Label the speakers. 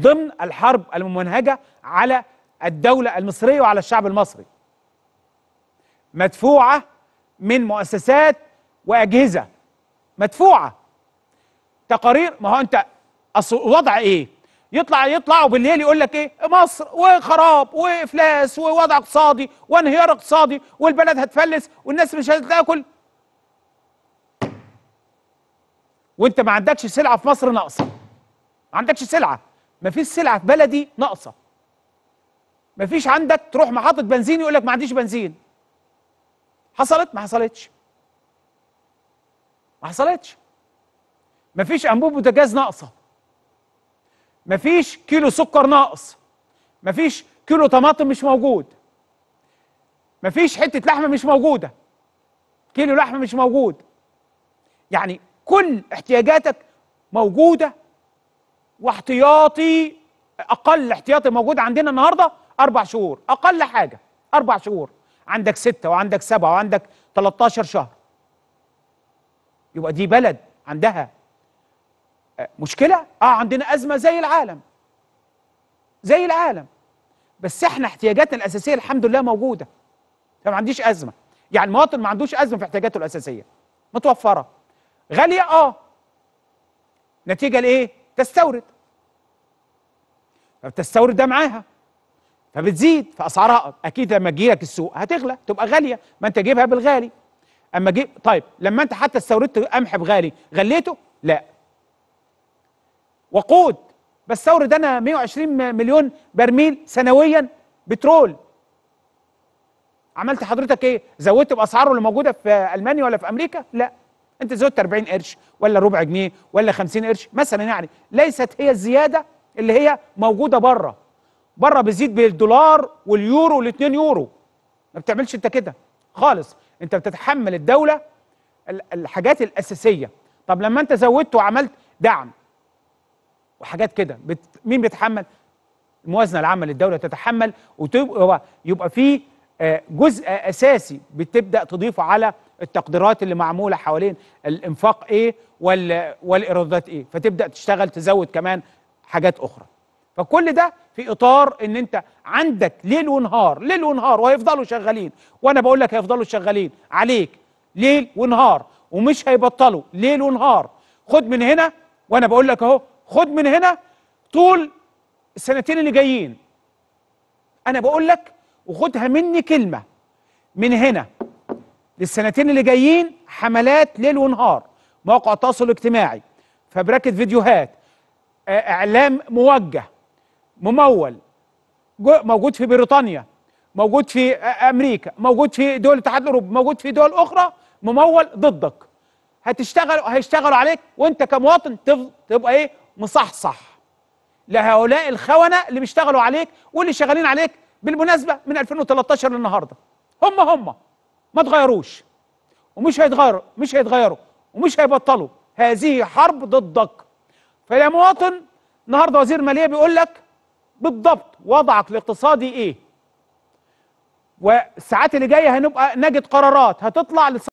Speaker 1: ضمن الحرب الممنهجة على الدولة المصرية وعلى الشعب المصري مدفوعة من مؤسسات وأجهزة مدفوعة تقارير ما هو أنت أصل وضع إيه يطلع يطلعوا بالليل يقول لك ايه مصر وخراب وافلاس ووضع اقتصادي وانهيار اقتصادي والبلد هتفلس والناس مش هتاكل وانت ما عندكش سلعه في مصر ناقصه ما عندكش سلعه مفيش سلعه في بلدي ناقصه مفيش عندك تروح محطه بنزين يقول لك ما عنديش بنزين حصلت ما حصلتش ما حصلتش مفيش انبوب بوتاجاز ناقصه مفيش كيلو سكر ناقص مفيش كيلو طماطم مش موجود مفيش حته لحمه مش موجوده كيلو لحمه مش موجود يعني كل احتياجاتك موجوده واحتياطي اقل احتياطي موجود عندنا النهارده اربع شهور اقل حاجه اربع شهور عندك سته وعندك سبعه وعندك 13 شهر يبقى دي بلد عندها آه، مشكله اه عندنا ازمه زي العالم زي العالم بس احنا احتياجاتنا الاساسيه الحمد لله موجوده فما عنديش ازمه يعني المواطن ما عندوش ازمه في احتياجاته الاساسيه متوفره غاليه اه نتيجه لايه تستورد فبتستورد ده معاها فبتزيد فاسعارها اكيد لما تجي لك السوق هتغلى تبقى غاليه ما انت جيبها بالغالي اما جيب طيب لما انت حتى استوردت قمح بغالي غليته لا وقود بستورد انا 120 مليون برميل سنويا بترول عملت حضرتك ايه زودت باسعاره اللي موجوده في المانيا ولا في امريكا لا انت زودت 40 قرش ولا ربع جنيه ولا 50 قرش مثلا يعني ليست هي الزياده اللي هي موجوده بره بره بتزيد بالدولار واليورو ال2 يورو ما بتعملش انت كده خالص انت بتتحمل الدوله الحاجات الاساسيه طب لما انت زودت وعملت دعم وحاجات كده بت... مين بيتحمل الموازنه العامه للدوله تتحمل وتبقى يبقى في آه، جزء اساسي بتبدا تضيفه على التقديرات اللي معموله حوالين الانفاق ايه والايرادات ايه فتبدا تشتغل تزود كمان حاجات اخرى فكل ده في اطار ان انت عندك ليل ونهار ليل ونهار وهيفضلوا شغالين وانا بقول لك هيفضلوا شغالين عليك ليل ونهار ومش هيبطلوا ليل ونهار خد من هنا وانا بقول لك اهو خد من هنا طول السنتين اللي جايين انا بقول لك وخدها مني كلمه من هنا للسنتين اللي جايين حملات ليل ونهار مواقع التواصل الاجتماعي فبركه فيديوهات اعلام موجه ممول موجود في بريطانيا موجود في امريكا موجود في دول الاتحاد الاوروبي موجود في دول اخرى ممول ضدك هتشتغل هيشتغلوا عليك وانت كمواطن تبقى ايه مصحصح لهؤلاء الخونه اللي بيشتغلوا عليك واللي شغالين عليك بالمناسبه من 2013 للنهارده هم هم ما اتغيروش ومش هيتغيروا مش هيتغيروا ومش هيبطلوا هذه حرب ضدك فيا مواطن النهارده وزير ماليه بيقول لك بالضبط وضعك الاقتصادي ايه والساعات اللي جايه هنبقى نجد قرارات هتطلع